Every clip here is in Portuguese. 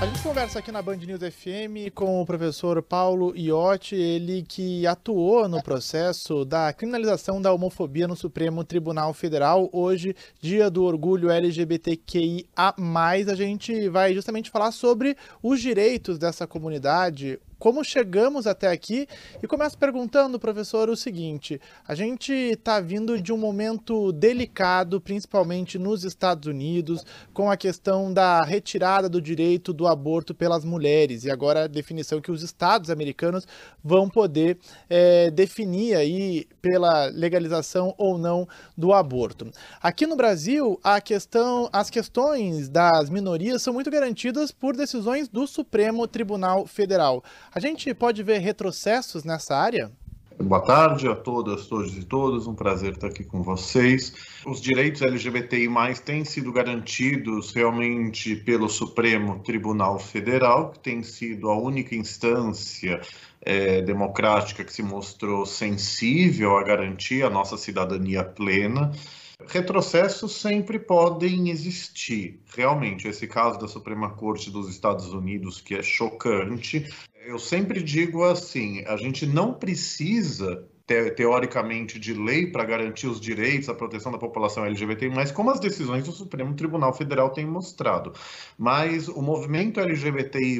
A gente conversa aqui na Band News FM com o professor Paulo Iotti, ele que atuou no processo da criminalização da homofobia no Supremo Tribunal Federal. Hoje, dia do orgulho LGBTQIA. A gente vai justamente falar sobre os direitos dessa comunidade, como chegamos até aqui e começo perguntando, professor, o seguinte: a gente está vindo de um momento delicado, principalmente nos Estados Unidos, com a questão da retirada do direito do aborto pelas mulheres e agora a definição que os estados americanos vão poder é, definir aí pela legalização ou não do aborto. Aqui no Brasil, a questão, as questões das minorias são muito garantidas por decisões do Supremo Tribunal Federal. A gente pode ver retrocessos nessa área? Boa tarde a todas, todos e todos. Um prazer estar aqui com vocês. Os direitos LGBTI+ têm sido garantidos realmente pelo Supremo Tribunal Federal, que tem sido a única instância é, democrática que se mostrou sensível a garantir a nossa cidadania plena. Retrocessos sempre podem existir. Realmente, esse caso da Suprema Corte dos Estados Unidos, que é chocante, eu sempre digo assim: a gente não precisa te, teoricamente de lei para garantir os direitos, a proteção da população LGBT, mas como as decisões do Supremo Tribunal Federal têm mostrado. Mas o movimento LGBTI,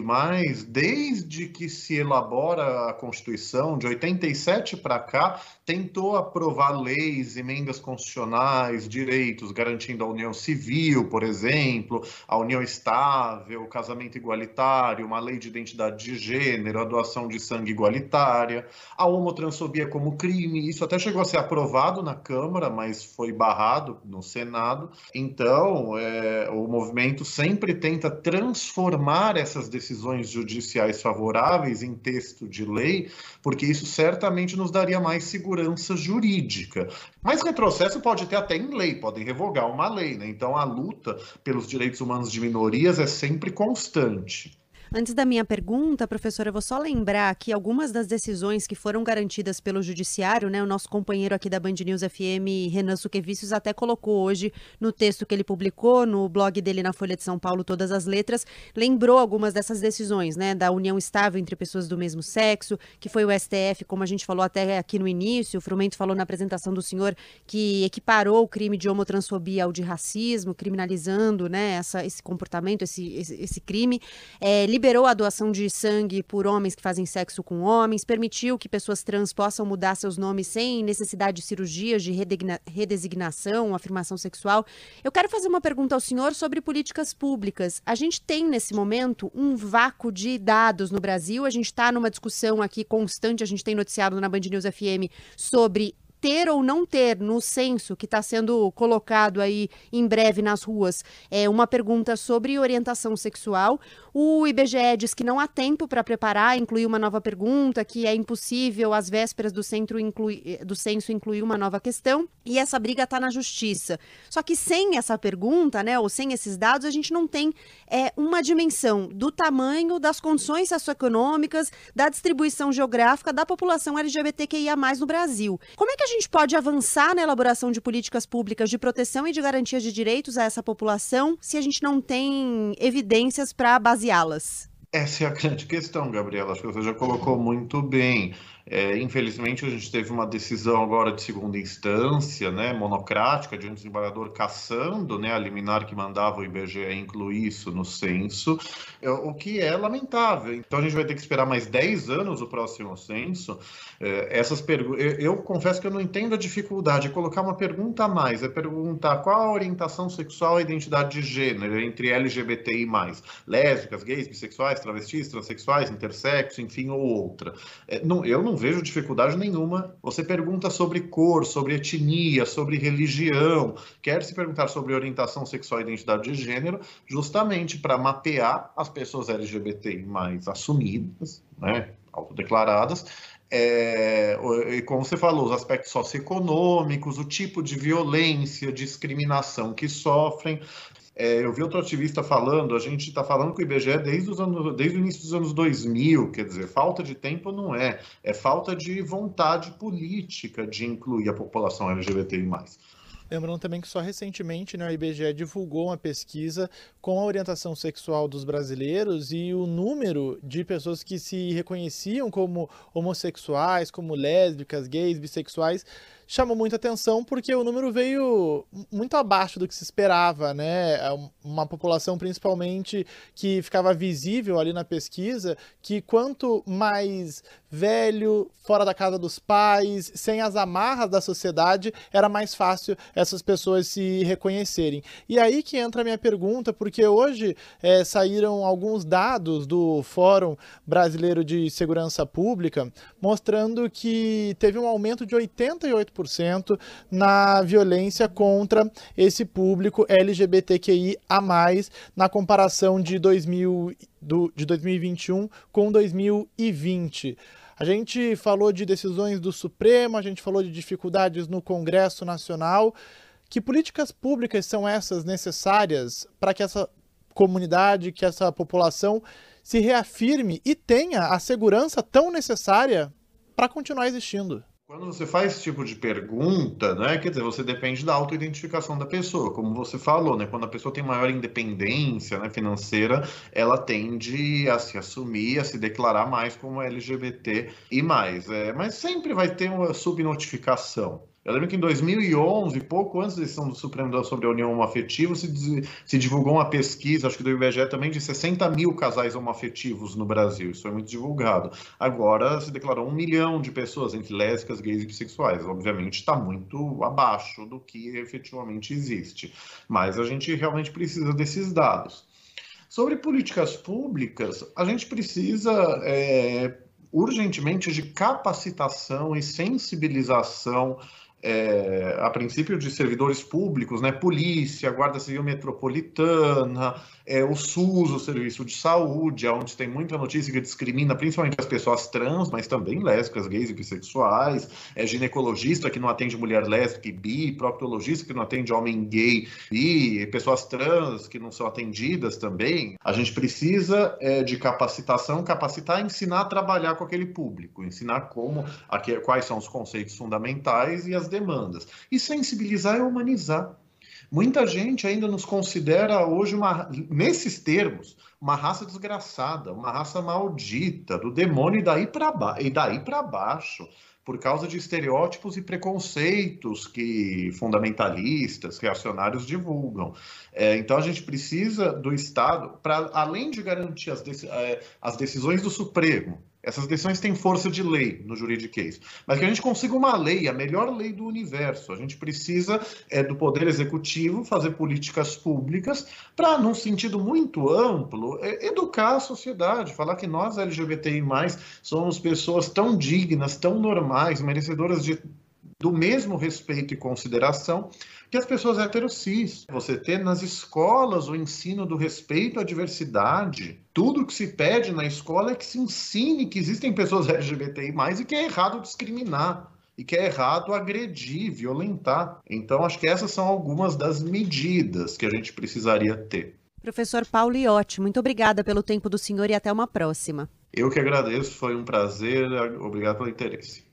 desde que se elabora a Constituição, de 87 para cá, tentou aprovar leis, emendas constitucionais, direitos, garantindo a união civil, por exemplo, a união estável, o casamento igualitário, uma lei de identidade de gênero, a doação de sangue igualitária, a homotransfobia como crime. Isso até chegou a ser aprovado na Câmara, mas foi barrado no Senado. Então, é, o movimento sempre tenta transformar essas decisões judiciais favoráveis em texto de lei, porque isso certamente nos daria mais segurança jurídica. Mas retrocesso pode ter até em lei, podem revogar uma lei, né? Então, a luta pelos direitos humanos de minorias é sempre constante. Antes da minha pergunta, professora, eu vou só lembrar que algumas das decisões que foram garantidas pelo Judiciário, né, o nosso companheiro aqui da Band News FM, Renan Suquevicius, até colocou hoje no texto que ele publicou no blog dele na Folha de São Paulo, Todas as Letras, lembrou algumas dessas decisões, né, da união estável entre pessoas do mesmo sexo, que foi o STF, como a gente falou até aqui no início, o Frumento falou na apresentação do senhor que equiparou o crime de homotransfobia ao de racismo, criminalizando, né, essa, esse comportamento, esse, esse, esse crime. É, liberou a doação de sangue por homens que fazem sexo com homens, permitiu que pessoas trans possam mudar seus nomes sem necessidade de cirurgias, de redesignação, afirmação sexual. Eu quero fazer uma pergunta ao senhor sobre políticas públicas. A gente tem, nesse momento, um vácuo de dados no Brasil. A gente está numa discussão aqui constante, a gente tem noticiado na Band News FM sobre ter ou não ter no censo que está sendo colocado aí em breve nas ruas é uma pergunta sobre orientação sexual. O IBGE diz que não há tempo para preparar, incluir uma nova pergunta, que é impossível às vésperas do, centro inclui, eh, do censo incluir uma nova questão. E essa briga está na justiça. Só que sem essa pergunta, né, ou sem esses dados, a gente não tem é, uma dimensão do tamanho, das condições socioeconômicas, da distribuição geográfica da população LGBTQIA no Brasil. Como é que a gente pode avançar na elaboração de políticas públicas de proteção e de garantias de direitos a essa população se a gente não tem evidências para baseá-las? Essa é a grande questão, Gabriela. Acho que você já colocou muito bem. É, infelizmente, a gente teve uma decisão agora de segunda instância, né, monocrática, de um desembargador caçando né, a liminar que mandava o IBGE incluir isso no censo, é, o que é lamentável. Então, a gente vai ter que esperar mais 10 anos o próximo censo. É, essas perguntas. Eu, eu, confesso que eu não entendo a dificuldade. É colocar uma pergunta a mais, é perguntar qual a orientação sexual e identidade de gênero entre LGBTI, lésbicas, gays, bissexuais, travestis, transexuais, intersexo, enfim, ou outra. É, não, eu não vejo dificuldade nenhuma. Você pergunta sobre cor, sobre etnia, sobre religião, quer se perguntar sobre orientação sexual e identidade de gênero, justamente para mapear as pessoas LGBTI mais assumidas, né, autodeclaradas, é, e como você falou, os aspectos socioeconômicos, o tipo de violência, discriminação que sofrem. É, eu vi outro ativista falando, a gente está falando com o IBGE desde, os anos, desde o início dos anos 2000, quer dizer, falta de tempo não é, é falta de vontade política de incluir a população LGBTI+. Lembrando também que só recentemente né, o IBGE divulgou uma pesquisa com a orientação sexual dos brasileiros e o número de pessoas que se reconheciam como homossexuais, como lésbicas, gays, bissexuais, chamou muita atenção porque o número veio muito abaixo do que se esperava, né? É uma população principalmente que ficava visível ali na pesquisa, que quanto mais velho, fora da casa dos pais, sem as amarras da sociedade, era mais fácil essas pessoas se reconhecerem. E aí que entra a minha pergunta, porque hoje é, saíram alguns dados do Fórum Brasileiro de Segurança Pública mostrando que teve um aumento de 88 10% na violência contra esse público LGBTQI a mais na comparação de, 2000, do, de 2021 com 2020. A gente falou de decisões do Supremo, a gente falou de dificuldades no Congresso Nacional. Que políticas públicas são essas necessárias para que essa comunidade, que essa população se reafirme e tenha a segurança tão necessária para continuar existindo? Quando você faz esse tipo de pergunta, né, quer dizer, você depende da autoidentificação da pessoa, como você falou, né? Quando a pessoa tem maior independência né, financeira, ela tende a se assumir, a se declarar mais como LGBT e mais. É, mas sempre vai ter uma subnotificação. Eu lembro que em 2011, pouco antes da decisão do Supremo sobre a união homoafetiva, se, se divulgou uma pesquisa, acho que do IBGE também, de 60 mil casais homoafetivos no Brasil. Isso foi muito divulgado. Agora se declarou um milhão de pessoas entre lésbicas, gays e bissexuais. Obviamente está muito abaixo do que efetivamente existe. Mas a gente realmente precisa desses dados. Sobre políticas públicas, a gente precisa é, urgentemente de capacitação e sensibilização é, a princípio de servidores públicos, né, polícia, guarda civil metropolitana, é, o SUS, o serviço de saúde, é onde tem muita notícia que discrimina principalmente as pessoas trans, mas também lésbicas, gays e bissexuais, é ginecologista que não atende mulher lésbica e bi, proctologista que não atende homem gay e pessoas trans que não são atendidas também. A gente precisa é, de capacitação, capacitar e ensinar a trabalhar com aquele público, ensinar como, a, quais são os conceitos fundamentais e as demandas. E sensibilizar é humanizar. Muita gente ainda nos considera hoje, uma, nesses termos, uma raça desgraçada, uma raça maldita, do demônio e daí para ba baixo por causa de estereótipos e preconceitos que fundamentalistas, reacionários divulgam. É, então a gente precisa do Estado para além de garantir as, dec é, as decisões do Supremo, essas decisões têm força de lei no juridiquês, mas que a gente consiga uma lei, a melhor lei do universo. A gente precisa é, do poder executivo fazer políticas públicas para, num sentido muito amplo, é, educar a sociedade, falar que nós LGBTI somos pessoas tão dignas, tão normais mais merecedoras de, do mesmo respeito e consideração que as pessoas heterossis. Você ter nas escolas o ensino do respeito à diversidade. Tudo que se pede na escola é que se ensine que existem pessoas LGBTI+, e que é errado discriminar e que é errado agredir, violentar. Então, acho que essas são algumas das medidas que a gente precisaria ter. Professor Paulo Iotti, muito obrigada pelo tempo do senhor e até uma próxima. Eu que agradeço, foi um prazer, obrigado pelo interesse.